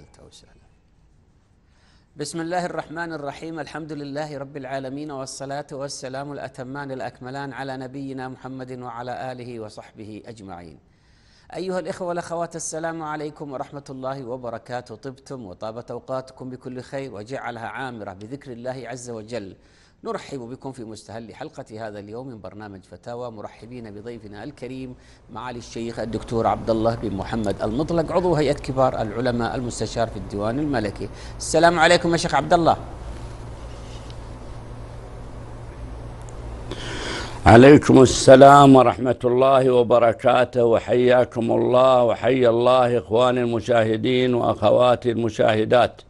فعلت وسهلا بسم الله الرحمن الرحيم الحمد لله رب العالمين والصلاة والسلام الأتمان الأكملان على نبينا محمد وعلى آله وصحبه أجمعين أيها الإخوة والأخوات السلام عليكم ورحمة الله وبركاته طبتم وطابت أوقاتكم بكل خير وجعلها عامرة بذكر الله عز وجل نرحب بكم في مستهل حلقة هذا اليوم من برنامج فتاوى مرحبين بضيفنا الكريم معالي الشيخ الدكتور عبد الله بن محمد المطلق عضو هيئة كبار العلماء المستشار في الديوان الملكي السلام عليكم يا شيخ عبد الله عليكم السلام ورحمة الله وبركاته وحياكم الله وحيا الله إخواني المشاهدين وأخواتي المشاهدات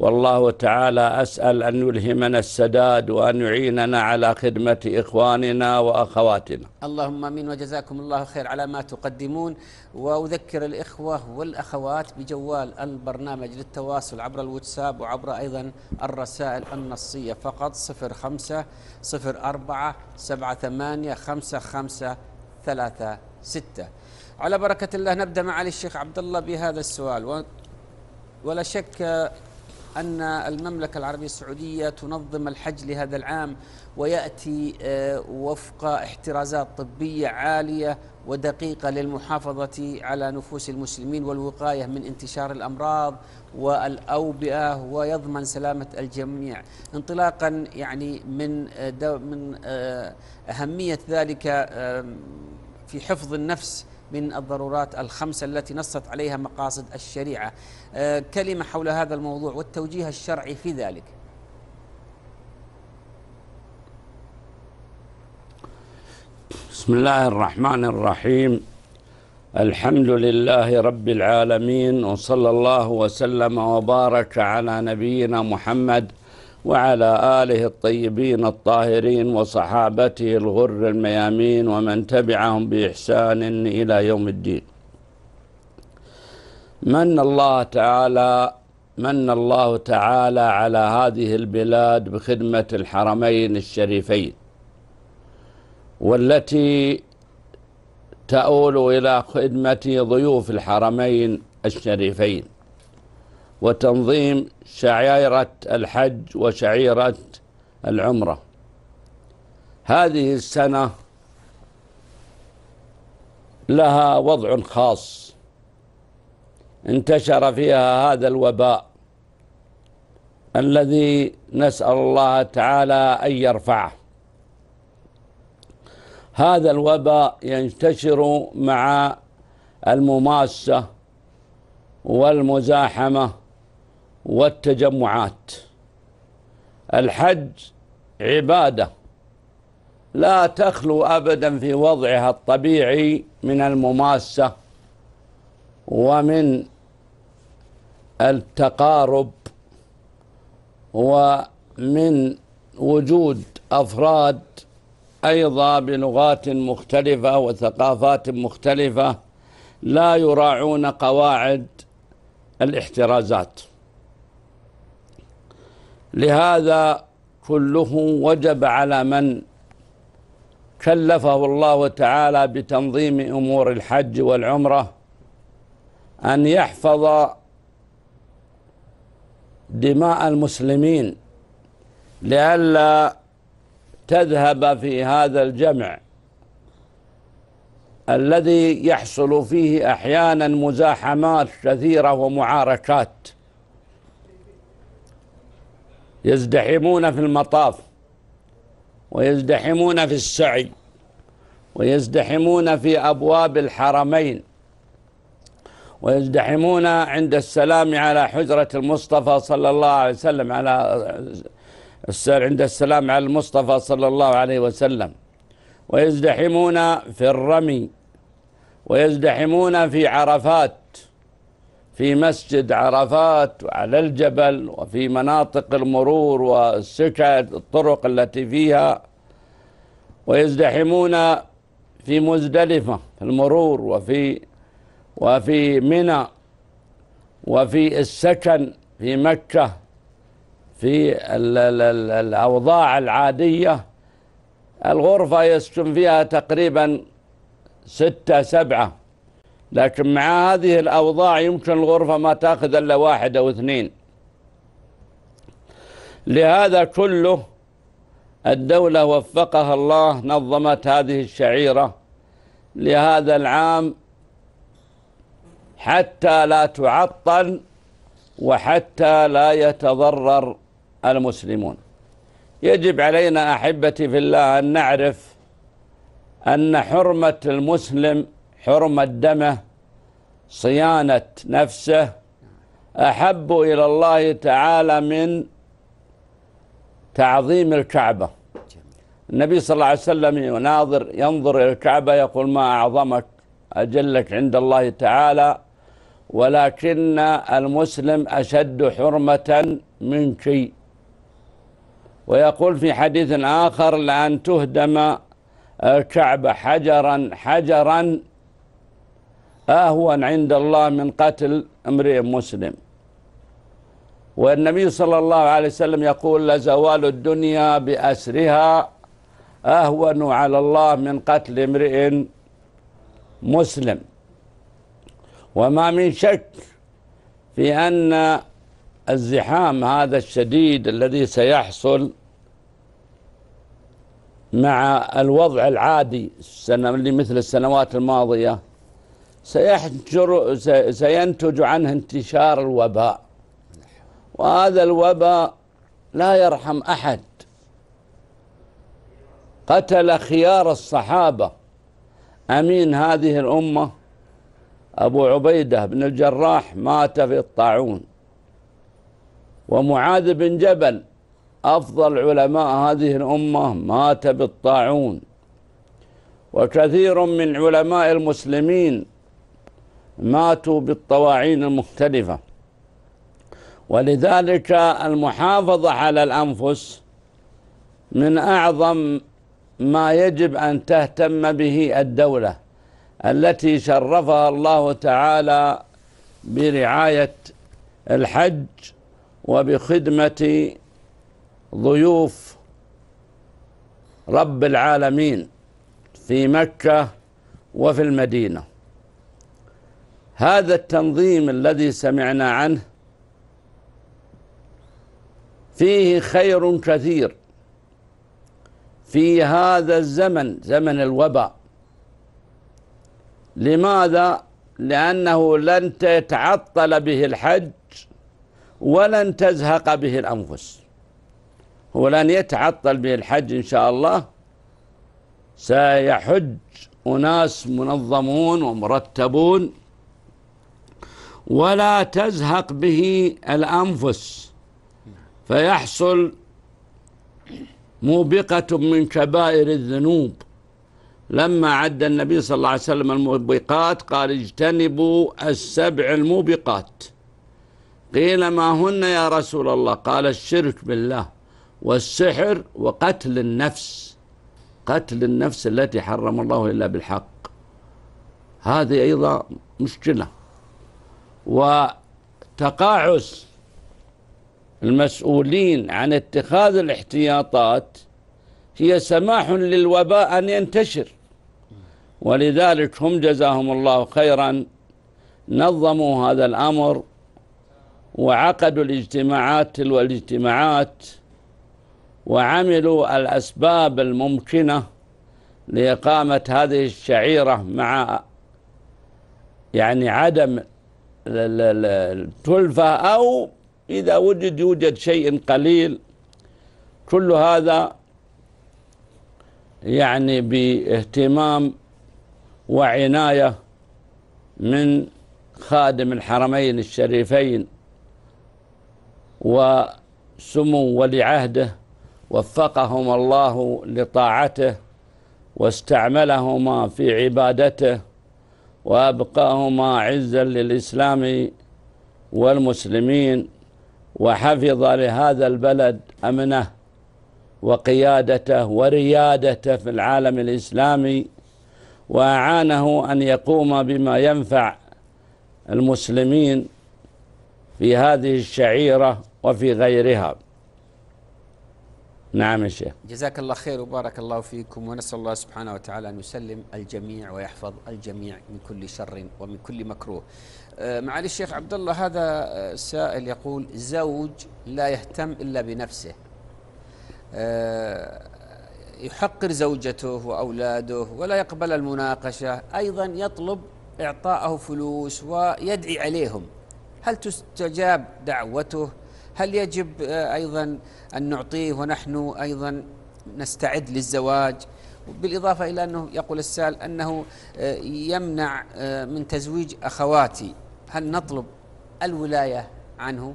والله تعالى أسأل أن يلهمنا السداد وأن يعيننا على خدمة إخواننا وأخواتنا اللهم أمين وجزاكم الله خير على ما تقدمون وأذكر الإخوة والأخوات بجوال البرنامج للتواصل عبر الواتساب وعبر أيضا الرسائل النصية فقط 05 04 78 55 ثلاثة ستة على بركة الله نبدأ معالي الشيخ عبد الله بهذا السؤال ولا شك أن المملكة العربية السعودية تنظم الحج لهذا العام ويأتي آه، وفق احترازات طبية عالية ودقيقة للمحافظة على نفوس المسلمين والوقاية من انتشار الأمراض والأوبئة ويضمن سلامة الجميع انطلاقا يعني من آه، من آه، أهمية ذلك في حفظ النفس من الضرورات الخمسة التي نصت عليها مقاصد الشريعة آه، كلمة حول هذا الموضوع والتوجيه الشرعي في ذلك بسم الله الرحمن الرحيم الحمد لله رب العالمين وصلى الله وسلم وبارك على نبينا محمد وعلى آله الطيبين الطاهرين وصحابته الغر الميامين ومن تبعهم بإحسان إلى يوم الدين من الله تعالى من الله تعالى على هذه البلاد بخدمة الحرمين الشريفين والتي تؤول إلى خدمة ضيوف الحرمين الشريفين وتنظيم شعيرة الحج وشعيرة العمرة هذه السنة لها وضع خاص انتشر فيها هذا الوباء الذي نسأل الله تعالى أن يرفعه هذا الوباء ينتشر مع المماسة والمزاحمة والتجمعات الحج عباده لا تخلو ابدا في وضعها الطبيعي من المماسه ومن التقارب ومن وجود افراد ايضا بلغات مختلفه وثقافات مختلفه لا يراعون قواعد الاحترازات لهذا كله وجب على من كلفه الله تعالى بتنظيم امور الحج والعمره ان يحفظ دماء المسلمين لئلا تذهب في هذا الجمع الذي يحصل فيه احيانا مزاحمات كثيره ومعاركات يزدحمون في المطاف ويزدحمون في السعي ويزدحمون في أبواب الحرمين ويزدحمون عند السلام على حجرة المصطفى صلى الله عليه وسلم على عند السلام على المصطفى صلى الله عليه وسلم ويزدحمون في الرمي ويزدحمون في عرفات في مسجد عرفات وعلى الجبل وفي مناطق المرور والسكة الطرق التي فيها ويزدحمون في مزدلفة في المرور وفي وفي منى وفي السكن في مكة في الأوضاع العادية الغرفة يسكن فيها تقريبا ستة سبعة لكن مع هذه الأوضاع يمكن الغرفة ما تأخذ إلا واحد أو اثنين لهذا كله الدولة وفقها الله نظمت هذه الشعيرة لهذا العام حتى لا تعطل وحتى لا يتضرر المسلمون يجب علينا أحبتي في الله أن نعرف أن حرمة المسلم حرمة دمه صيانة نفسه أحب إلى الله تعالى من تعظيم الكعبة النبي صلى الله عليه وسلم يناظر ينظر إلى الكعبة يقول ما أعظمك أجلك عند الله تعالى ولكن المسلم أشد حرمة منك ويقول في حديث آخر لأن تهدم الكعبة حجرا حجرا أهون عند الله من قتل امرئ مسلم والنبي صلى الله عليه وسلم يقول لزوال الدنيا بأسرها أهون على الله من قتل امرئ مسلم وما من شك في أن الزحام هذا الشديد الذي سيحصل مع الوضع العادي السنة مثل السنوات الماضية سيحجر سينتج عنه انتشار الوباء وهذا الوباء لا يرحم أحد قتل خيار الصحابة أمين هذه الأمة أبو عبيدة بن الجراح مات في الطاعون ومعاذ بن جبل أفضل علماء هذه الأمة مات بالطاعون وكثير من علماء المسلمين ماتوا بالطواعين المختلفة ولذلك المحافظة على الأنفس من أعظم ما يجب أن تهتم به الدولة التي شرفها الله تعالى برعاية الحج وبخدمة ضيوف رب العالمين في مكة وفي المدينة هذا التنظيم الذي سمعنا عنه فيه خير كثير في هذا الزمن زمن الوباء لماذا؟ لأنه لن تتعطل به الحج ولن تزهق به الأنفس ولن يتعطل به الحج إن شاء الله سيحج أناس منظمون ومرتبون ولا تزهق به الأنفس فيحصل موبقة من كبائر الذنوب لما عد النبي صلى الله عليه وسلم الموبقات قال اجتنبوا السبع الموبقات قيل ما هن يا رسول الله قال الشرك بالله والسحر وقتل النفس قتل النفس التي حرم الله إلا بالحق هذه أيضا مشكلة وتقاعس المسؤولين عن اتخاذ الاحتياطات هي سماح للوباء أن ينتشر ولذلك هم جزاهم الله خيرا نظموا هذا الأمر وعقدوا الاجتماعات تلو الاجتماعات وعملوا الأسباب الممكنة لإقامة هذه الشعيرة مع يعني عدم تلفى أو إذا وجد يوجد شيء قليل كل هذا يعني باهتمام وعناية من خادم الحرمين الشريفين وسمو ولي عهده وفقهم الله لطاعته واستعملهما في عبادته وأبقاهما عزا للإسلام والمسلمين وحفظ لهذا البلد أمنه وقيادته وريادته في العالم الإسلامي وأعانه أن يقوم بما ينفع المسلمين في هذه الشعيرة وفي غيرها نعم يا شيخ جزاك الله خير وبارك الله فيكم ونسأل الله سبحانه وتعالى أن يسلم الجميع ويحفظ الجميع من كل شر ومن كل مكروه أه، معالي الشيخ عبد الله هذا سائل يقول زوج لا يهتم إلا بنفسه أه، يحقر زوجته وأولاده ولا يقبل المناقشة أيضا يطلب إعطاءه فلوس ويدعي عليهم هل تستجاب دعوته هل يجب آه، أيضا أن نعطيه ونحن أيضا نستعد للزواج بالإضافة إلى أنه يقول السائل أنه آه، يمنع آه، من تزويج أخواتي هل نطلب الولاية عنه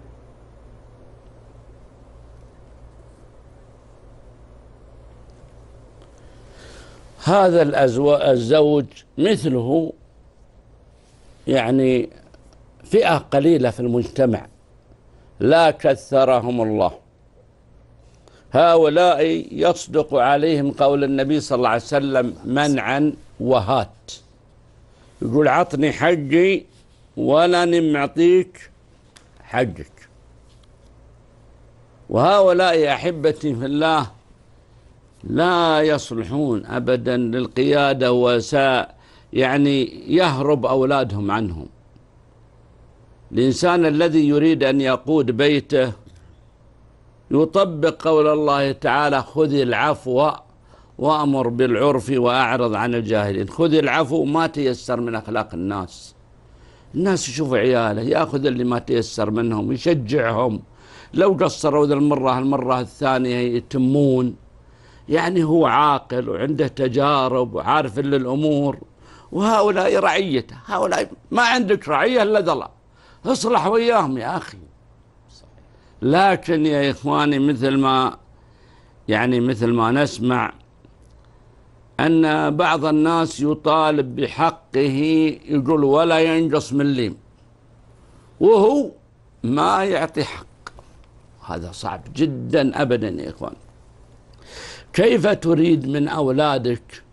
هذا الزوج مثله يعني فئة قليلة في المجتمع لا كثرهم الله هؤلاء يصدق عليهم قول النبي صلى الله عليه وسلم منعا وهات يقول عطني حقي ولا معطيك حقك وهؤلاء يا أحبتي في الله لا يصلحون أبدا للقيادة وساء يعني يهرب أولادهم عنهم الإنسان الذي يريد أن يقود بيته يطبق قول الله تعالى خذ العفو وأمر بالعرف وأعرض عن الجاهلين خذ العفو ما تيسر من أخلاق الناس الناس يشوف عياله يأخذ اللي ما تيسر منهم يشجعهم لو قصروا ذا المرة المرة الثانية يتمون يعني هو عاقل وعنده تجارب وعارف الأمور وهؤلاء رعيته هؤلاء ما عندك رعية إلا ذلا اصلح وياهم يا أخي لكن يا إخواني مثل ما يعني مثل ما نسمع أن بعض الناس يطالب بحقه يقول ولا ينقص من ليم وهو ما يعطي حق هذا صعب جدا أبدا يا إخوان كيف تريد من أولادك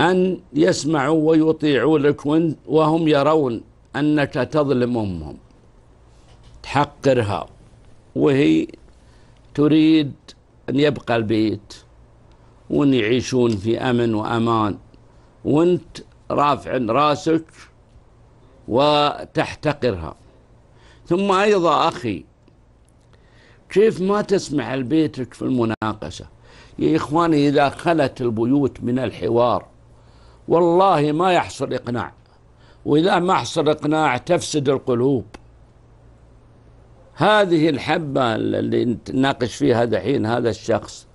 أن يسمعوا ويطيعوا لك وهم يرون أنك تظلم أمهم تحقرها وهي تريد أن يبقى البيت وأن يعيشون في أمن وأمان وأنت رافع راسك وتحتقرها ثم أيضا أخي كيف ما تسمع لبيتك في المناقشة يا إخواني إذا خلت البيوت من الحوار والله ما يحصل إقناع وإذا ما حصل إقناع تفسد القلوب هذه الحبة اللي نناقش فيها دحين هذا الشخص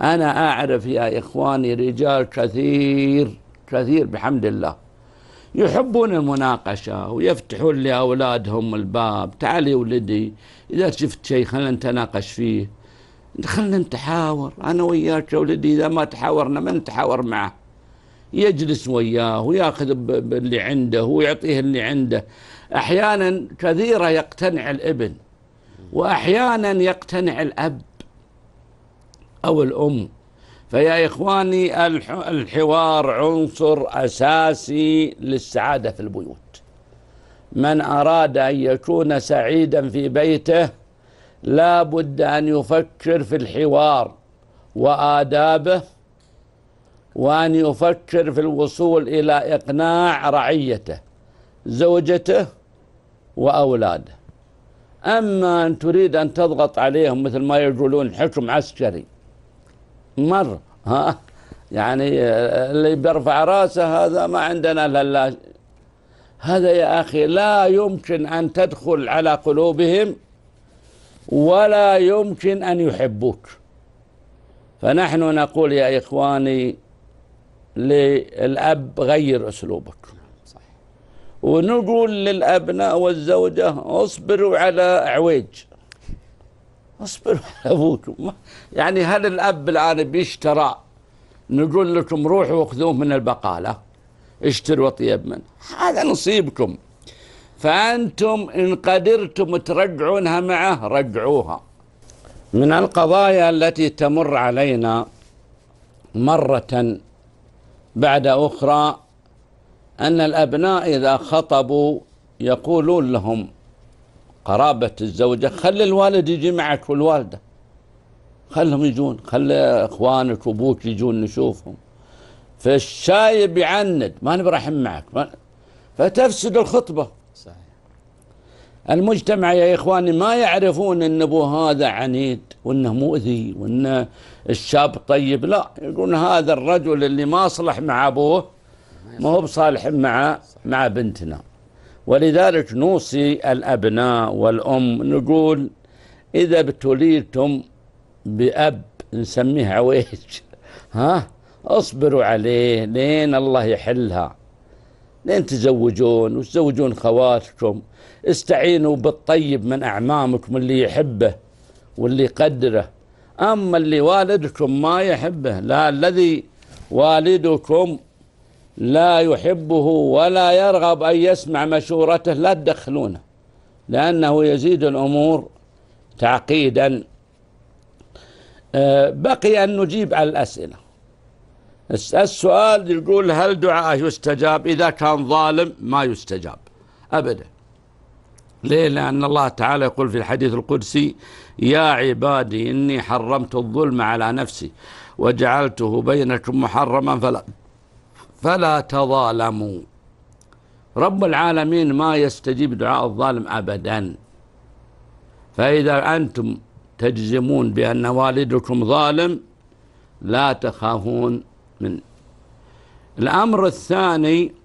أنا أعرف يا إخواني رجال كثير كثير بحمد الله يحبون المناقشة ويفتحون لأولادهم الباب تعالي ولدي إذا شفت شيء خلينا نتناقش فيه خلينا نتحاور أنا وياك يا ولدي إذا ما تحاورنا من نتحاور معه يجلس وياه وياخذ اللي عنده ويعطيه اللي عنده احيانا كثيره يقتنع الابن واحيانا يقتنع الاب او الام فيا اخواني الحوار عنصر اساسي للسعاده في البيوت من اراد ان يكون سعيدا في بيته لا بد ان يفكر في الحوار وادابه وأن يفكر في الوصول إلى إقناع رعيته زوجته وأولاده أما أن تريد أن تضغط عليهم مثل ما يقولون حكم عسكري مر ها يعني آه، اللي بيرفع راسه هذا ما عندنا الا هذا يا اخي لا يمكن ان تدخل على قلوبهم ولا يمكن ان يحبوك فنحن نقول يا اخواني للأب غير أسلوبك صح. ونقول للأبناء والزوجة اصبروا على عويج اصبروا على أبوكم يعني هل الأب الآن بيشترى نقول لكم روحوا وخذوه من البقالة اشتروا طيب منه هذا نصيبكم فأنتم إن قدرتم ترجعونها معه رجعوها من القضايا التي تمر علينا مرة بعد أخرى أن الأبناء إذا خطبوا يقولون لهم قرابة الزوجة خلي الوالد يجي معك والوالدة خلهم يجون خلي إخوانك وأبوك يجون نشوفهم فالشايب يعند ما نبي رايحين معك ما فتفسد الخطبة المجتمع يا إخواني ما يعرفون أن أبو هذا عنيد وأنه مؤذي وأن الشاب طيب لا يقولون هذا الرجل اللي ما صلح مع أبوه ما هو بصالح مع مع بنتنا ولذلك نوصي الأبناء والأم نقول إذا ابتليتم بأب نسميه عويج ها اصبروا عليه لين الله يحلها لين تزوجون وتزوجون خواتكم استعينوا بالطيب من أعمامكم اللي يحبه واللي يقدره أما اللي والدكم ما يحبه لا الذي والدكم لا يحبه ولا يرغب أن يسمع مشورته لا تدخلونه لأنه يزيد الأمور تعقيدا آه، بقي أن نجيب على الأسئلة السؤال يقول هل دعاءه يستجاب إذا كان ظالم ما يستجاب أبدا ليه لأن الله تعالى يقول في الحديث القدسي يا عبادي إني حرمت الظلم على نفسي وجعلته بينكم محرما فلا فلا تظالموا رب العالمين ما يستجيب دعاء الظالم أبدا فإذا أنتم تجزمون بأن والدكم ظالم لا تخافون منه الأمر الثاني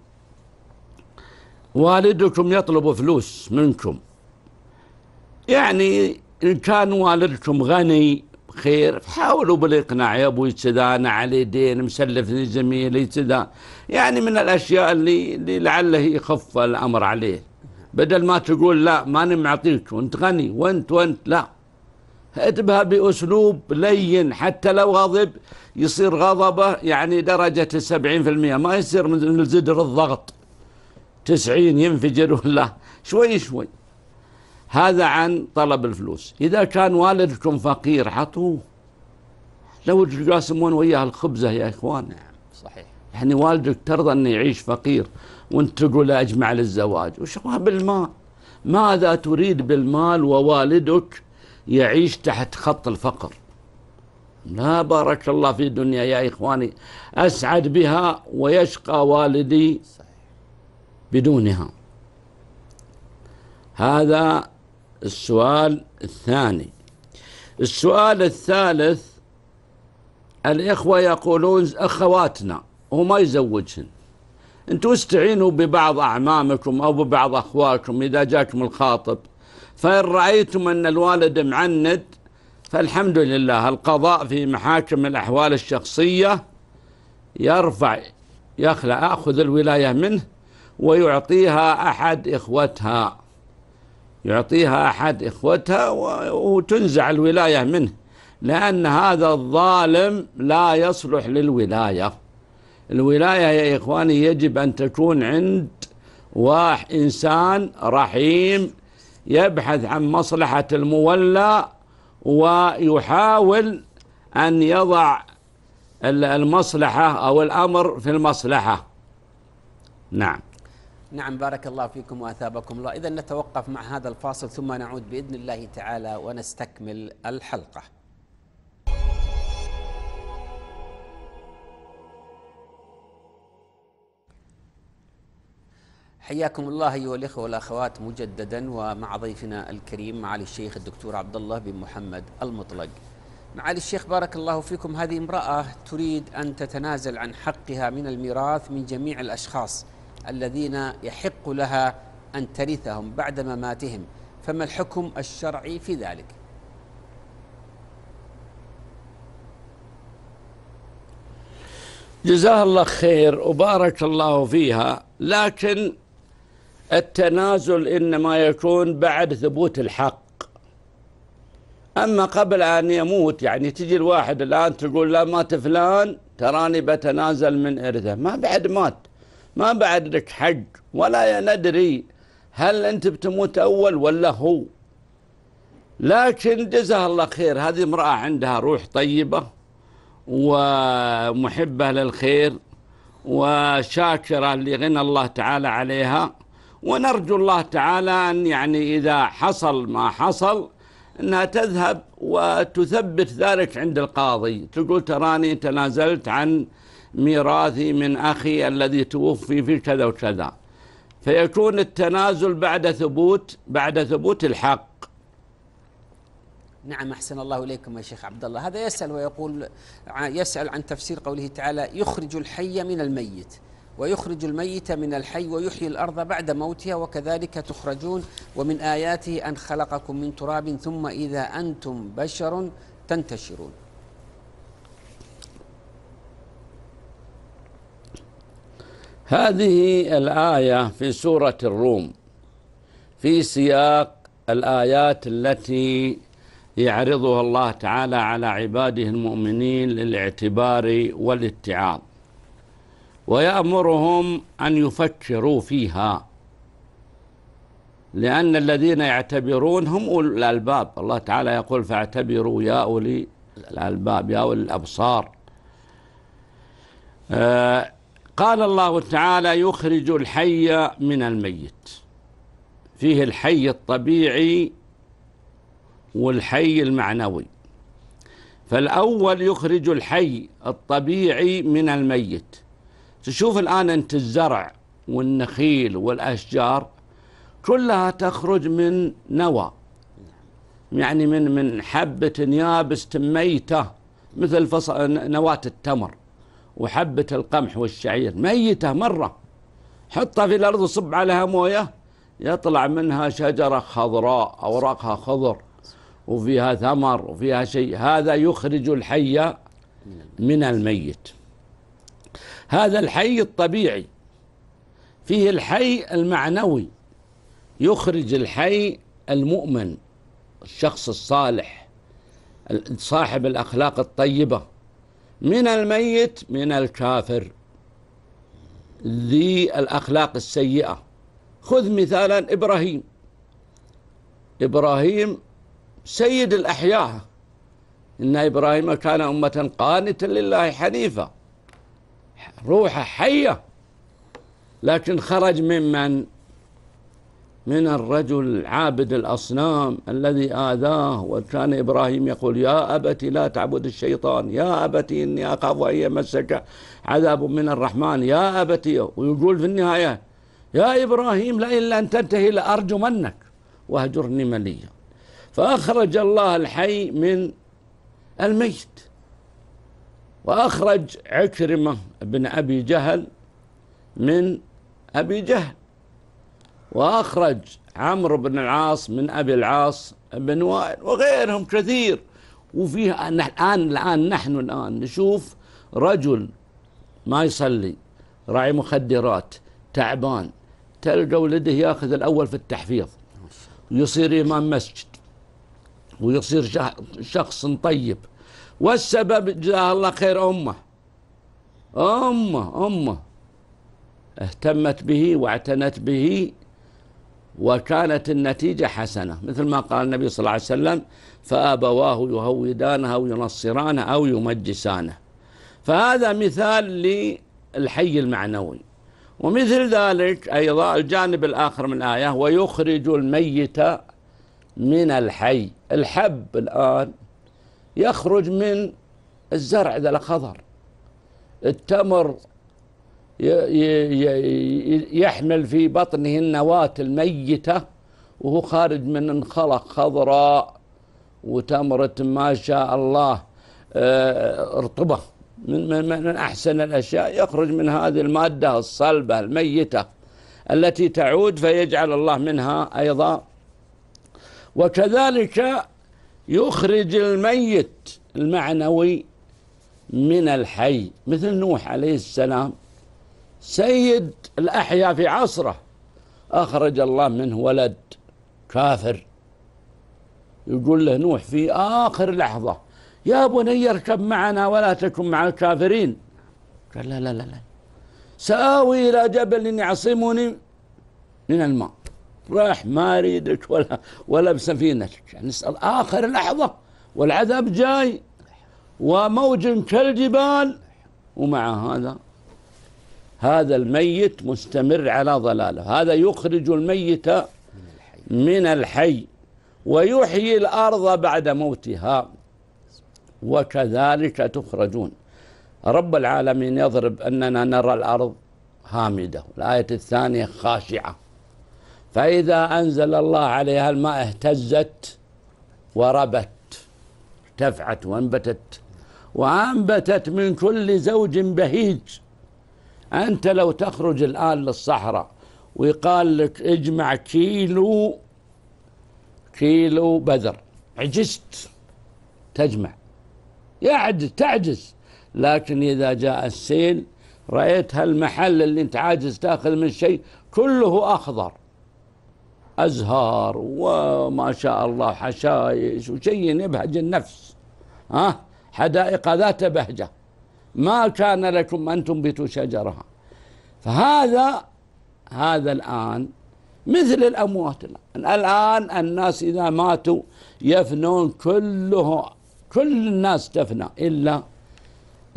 والدكم يطلب فلوس منكم يعني إن كان والدكم غني خير حاولوا بالإقناع يا أبوي كذا أنا علي دين مسلفني زميلي كذا يعني من الأشياء اللي, اللي لعله يخف الأمر عليه بدل ما تقول لا ماني معطيك وانت غني وانت وانت لا اتبها بأسلوب لين حتى لو غضب يصير غضبه يعني درجة السبعين في المية ما يصير من زدر الضغط تسعين ينفجر ولا شوي شوي هذا عن طلب الفلوس إذا كان والدكم فقير عطوه لو تقاسمون وياه الخبزة يا إخوان نعم صحيح يعني والدك ترضى أنه يعيش فقير وانت تقول أجمع للزواج وش بالمال ماذا تريد بالمال ووالدك يعيش تحت خط الفقر لا بارك الله في الدنيا يا إخواني أسعد بها ويشقى والدي صحيح. بدونها هذا السؤال الثاني السؤال الثالث الإخوة يقولون أخواتنا وما يزوجهن أنتوا استعينوا ببعض أعمامكم أو ببعض أخواتكم إذا جاكم الخاطب فإن رأيتم أن الوالد معند فالحمد لله القضاء في محاكم الأحوال الشخصية يرفع يخلع أخذ الولاية منه ويعطيها أحد إخوتها يعطيها أحد إخوتها وتنزع الولاية منه لأن هذا الظالم لا يصلح للولاية الولاية يا إخواني يجب أن تكون عند واحد إنسان رحيم يبحث عن مصلحة المولى ويحاول أن يضع المصلحة أو الأمر في المصلحة نعم نعم بارك الله فيكم واثابكم الله، اذا نتوقف مع هذا الفاصل ثم نعود باذن الله تعالى ونستكمل الحلقه. حياكم الله ايها الاخوه والاخوات مجددا ومع ضيفنا الكريم معالي الشيخ الدكتور عبد الله بن محمد المطلق. معالي الشيخ بارك الله فيكم هذه امراه تريد ان تتنازل عن حقها من الميراث من جميع الاشخاص. الذين يحق لها أن ترثهم بعد مماتهم فما الحكم الشرعي في ذلك جزاها الله خير وبارك الله فيها لكن التنازل إنما يكون بعد ثبوت الحق أما قبل أن يموت يعني تجي الواحد الآن تقول لا مات فلان تراني بتنازل من إرثه ما بعد مات ما بعد لك حق ولا ندري هل أنت بتموت أول ولا هو لكن جزاها الله خير هذه امرأة عندها روح طيبة ومحبة للخير وشاكرة لغنى الله تعالى عليها ونرجو الله تعالى أن يعني إذا حصل ما حصل أنها تذهب وتثبت ذلك عند القاضي تقول تراني تنازلت عن ميراثي من أخي الذي توفي في كذا وكذا فيكون التنازل بعد ثبوت بعد ثبوت الحق نعم أحسن الله إليكم يا شيخ عبد الله هذا يسأل ويقول يسأل عن تفسير قوله تعالى يخرج الحي من الميت ويخرج الميت من الحي ويحيي الأرض بعد موتها وكذلك تخرجون ومن آياته أن خلقكم من تراب ثم إذا أنتم بشر تنتشرون هذه الآية في سورة الروم في سياق الآيات التي يعرضها الله تعالى على عباده المؤمنين للاعتبار والاتعاظ ويأمرهم أن يفكروا فيها لأن الذين يعتبرون هم أولي الألباب الله تعالى يقول فاعتبروا يا أولي الألباب يا أولي الأبصار آه قال الله تعالى يخرج الحي من الميت فيه الحي الطبيعي والحي المعنوي فالأول يخرج الحي الطبيعي من الميت تشوف الآن أنت الزرع والنخيل والأشجار كلها تخرج من نوى يعني من من حبة يابس ميتة مثل نواة التمر وحبة القمح والشعير ميتة مرة حطها في الأرض وصب عليها موية يطلع منها شجرة خضراء أوراقها خضر وفيها ثمر وفيها شيء هذا يخرج الحي من الميت هذا الحي الطبيعي فيه الحي المعنوي يخرج الحي المؤمن الشخص الصالح صاحب الأخلاق الطيبة من الميت من الكافر ذي الأخلاق السيئة خذ مثالا إبراهيم إبراهيم سيد الأحياء إن إبراهيم كان أمة قانتا لله حنيفة روحه حية لكن خرج ممن من الرجل عابد الأصنام الذي آذاه وكان إبراهيم يقول يا أبتي لا تعبد الشيطان يا أبتي إني أخاف أن يمسك عذاب من الرحمن يا أبتي ويقول في النهاية يا إبراهيم لا إلا أن تنتهي لأرجمنك وهجرني مليا فأخرج الله الحي من الميت وأخرج عكرمة بن أبي جهل من أبي جهل وأخرج عمرو بن العاص من أبي العاص بن وائل وغيرهم كثير وفيه الآن الآن نحن الآن نشوف رجل ما يصلي راعي مخدرات تعبان تلقى ولده ياخذ الأول في التحفيظ ويصير إمام مسجد ويصير شخص طيب والسبب جزاه الله خير أمه أمه أمه اهتمت به واعتنت به وكانت النتيجة حسنة مثل ما قال النبي صلى الله عليه وسلم فأبواه يهودانه أو ينصرانه أو يمجسانه فهذا مثال للحي المعنوي ومثل ذلك أيضا الجانب الآخر من الآية ويخرج الميت من الحي الحب الآن يخرج من الزرع ذا الخضر التمر يحمل في بطنه النواة الميتة وهو خارج من انخلق خضراء وتمرة ما شاء الله ارطبة آه، من, من, من أحسن الأشياء يخرج من هذه المادة الصلبة الميتة التي تعود فيجعل الله منها أيضا وكذلك يخرج الميت المعنوي من الحي مثل نوح عليه السلام سيد الأحياء في عصره أخرج الله منه ولد كافر يقول له نوح في آخر لحظة يا بني اركب معنا ولا تكن مع الكافرين قال لا لا لا سآوي إلى جبل يعصمني من الماء راح ما أريدك ولا ولا بسفينتك يعني نسأل آخر لحظة والعذاب جاي وموج كالجبال ومع هذا هذا الميت مستمر على ضلاله هذا يخرج الميت من الحي ويحيي الأرض بعد موتها وكذلك تخرجون رب العالمين يضرب أننا نرى الأرض هامدة الآية الثانية خاشعة فإذا أنزل الله عليها الماء اهتزت وربت ارتفعت وانبتت وأنبتت من كل زوج بهيج أنت لو تخرج الآن للصحراء ويقال لك اجمع كيلو كيلو بذر عجزت تجمع يعجز تعجز لكن إذا جاء السيل رأيت هالمحل اللي أنت عاجز تأخذ من شيء كله أخضر أزهار وما شاء الله حشايش وشيء يبهج النفس ها حدائق ذات بهجه ما كان لكم أن تنبتوا شجرها فهذا هذا الآن مثل الأموات الآن الناس إذا ماتوا يفنون كله كل الناس تفنى إلا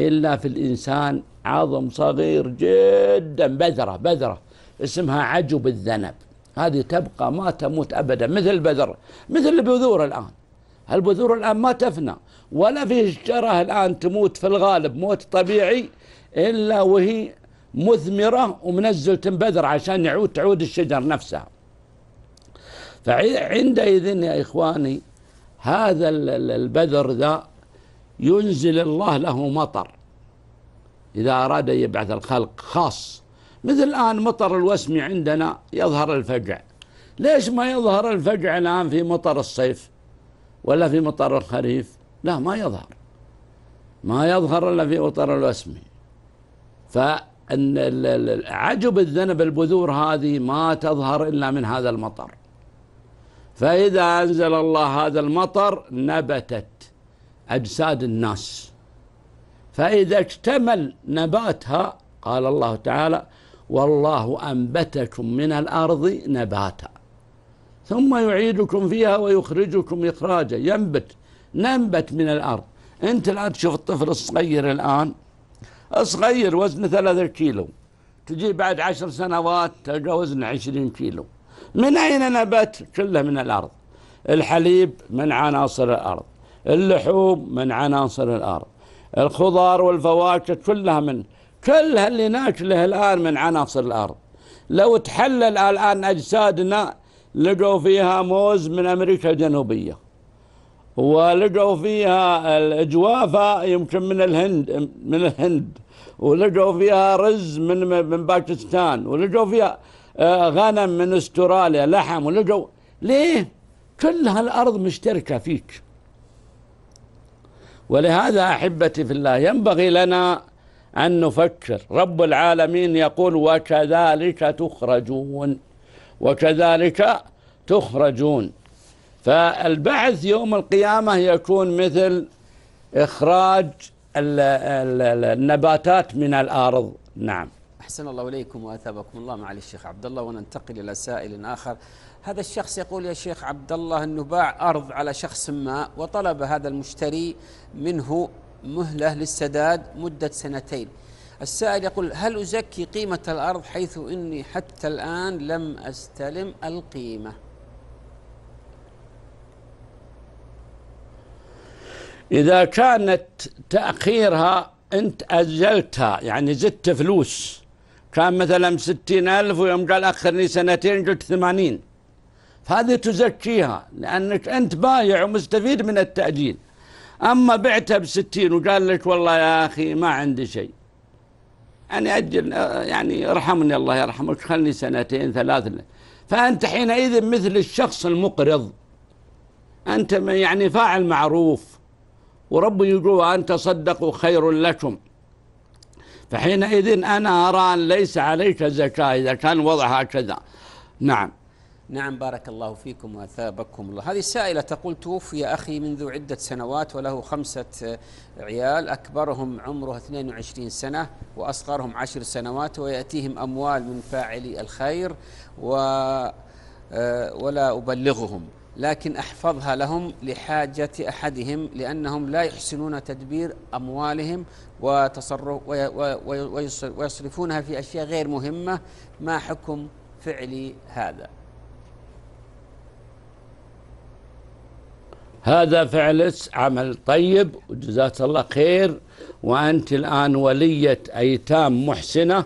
إلا في الإنسان عظم صغير جدا بذرة بذرة اسمها عجب الذنب هذه تبقى ما تموت أبدا مثل البذرة مثل البذور الآن البذور الآن ما تفنى ولا فيه شجرة الآن تموت في الغالب موت طبيعي إلا وهي مثمرة ومنزل تنبذر عشان يعود تعود الشجر نفسها فعندئذ يا إخواني هذا البذر ذا ينزل الله له مطر إذا أراد يبعث الخلق خاص مثل الآن مطر الوسمي عندنا يظهر الفجع ليش ما يظهر الفجع الآن في مطر الصيف ولا في مطر الخريف لا ما يظهر ما يظهر إلا في مطر الوسمي فعجب الذنب البذور هذه ما تظهر إلا من هذا المطر فإذا أنزل الله هذا المطر نبتت أجساد الناس فإذا اكتمل نباتها قال الله تعالى والله أنبتكم من الأرض نباتا ثم يعيدكم فيها ويخرجكم إخراجا ينبت ننبت من الأرض أنت الآن تشوف الطفل الصغير الآن صغير وزنه ثلاثة كيلو تجي بعد عشر سنوات تلقى وزنه عشرين كيلو من أين نبت كله من الأرض الحليب من عناصر الأرض اللحوم من عناصر الأرض الخضار والفواكه كلها من كلها اللي ناكله الآن من عناصر الأرض لو تحلل الآن أجسادنا لقوا فيها موز من أمريكا الجنوبية ولقوا فيها الجوافة يمكن من الهند من الهند ولقوا فيها رز من من باكستان ولقوا فيها آه، غنم من استراليا لحم ولقوا ليه؟ كل هالأرض مشتركة فيك ولهذا أحبتي في الله ينبغي لنا أن نفكر رب العالمين يقول وكذلك تخرجون وكذلك تخرجون فالبعث يوم القيامة يكون مثل إخراج النباتات من الأرض نعم أحسن الله إليكم وأثابكم الله معالي الشيخ عبد الله وننتقل إلى سائل آخر هذا الشخص يقول يا شيخ عبد الله أنه باع أرض على شخص ما وطلب هذا المشتري منه مهلة للسداد مدة سنتين السائل يقول هل أزكي قيمة الأرض حيث إني حتى الآن لم أستلم القيمة إذا كانت تأخيرها أنت أجلتها يعني زدت فلوس كان مثلا ستين ألف ويوم قال أخرني سنتين قلت ثمانين هذه تزكيها لأنك أنت بايع ومستفيد من التأجيل أما بعتها بستين وقال لك والله يا أخي ما عندي شيء يعني أجل آه، يعني ارحمني الله يرحمك خلني سنتين ثلاث فأنت حينئذ مثل الشخص المقرض أنت يعني فاعل معروف ورب يقول أن تصدقوا خير لكم فحينئذ أنا أرى أن ليس عليك زكاة إذا كان وضع هكذا نعم نعم بارك الله فيكم وأثابكم الله هذه السائلة تقول توفي أخي منذ عدة سنوات وله خمسة عيال أكبرهم عمره 22 سنة وأصغرهم عشر سنوات ويأتيهم أموال من فاعلي الخير و آه، ولا أبلغهم لكن أحفظها لهم لحاجة أحدهم لأنهم لا يحسنون تدبير أموالهم وتصرف ويصرفونها في أشياء غير مهمة ما حكم فعل هذا هذا فعلك عمل طيب وجزاك الله خير وأنت الآن ولية أيتام محسنة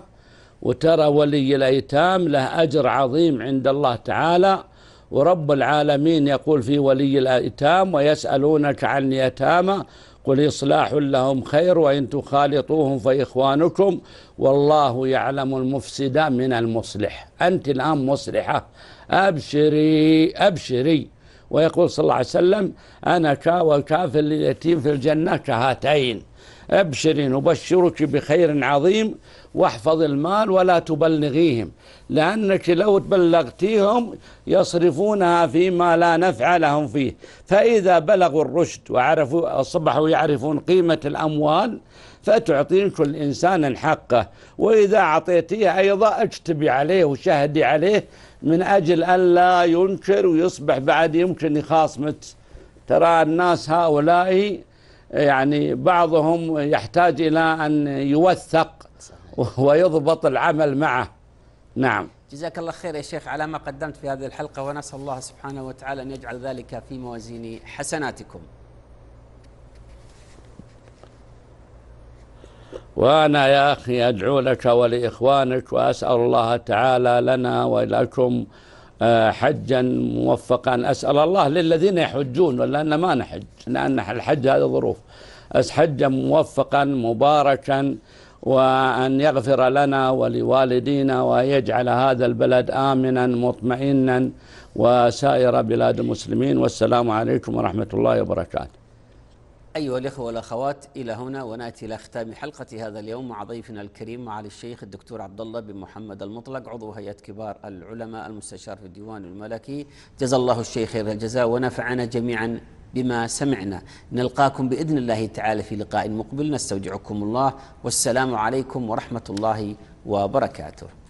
وترى ولي الأيتام له أجر عظيم عند الله تعالى ورب العالمين يقول في ولي الأيتام ويسألونك عن اليتامى قل إصلاح لهم خير وإن تخالطوهم فإخوانكم والله يعلم المفسد من المصلح أنت الآن مصلحة أبشري أبشري ويقول صلى الله عليه وسلم أنا كا والكافر لليتيم في الجنة كهاتين أبشري نبشرك بخير عظيم واحفظ المال ولا تبلغيهم لأنك لو تبلغتيهم يصرفونها فيما لا نفع لهم فيه فإذا بلغوا الرشد وعرفوا أصبحوا يعرفون قيمة الأموال فتعطين كل إنسان حقه وإذا أعطيتيه أيضا اجتبي عليه وشهدي عليه من أجل ألا ينكر ويصبح بعد يمكن يخاصمك ترى الناس هؤلاء يعني بعضهم يحتاج إلى أن يوثق ويضبط العمل معه نعم جزاك الله خير يا شيخ على ما قدمت في هذه الحلقة ونسأل الله سبحانه وتعالى أن يجعل ذلك في موازين حسناتكم وأنا يا أخي أدعو لك ولإخوانك وأسأل الله تعالى لنا ولكم آه، حجا موفقا أسأل الله للذين يحجون لأن ما نحج لأن الحج هذه ظروف حجا موفقا مباركا وأن يغفر لنا ولوالدينا ويجعل هذا البلد آمنا مطمئنا وسائر بلاد المسلمين والسلام عليكم ورحمة الله وبركاته أيها الإخوة والأخوات إلى هنا ونأتي إلى ختام حلقة هذا اليوم مع ضيفنا الكريم معالي الشيخ الدكتور عبد الله بن محمد المطلق عضو هيئة كبار العلماء المستشار في الديوان الملكي جزا الله الشيخ خير الجزاء ونفعنا جميعا بما سمعنا نلقاكم بإذن الله تعالى في لقاء مقبل نستودعكم الله والسلام عليكم ورحمة الله وبركاته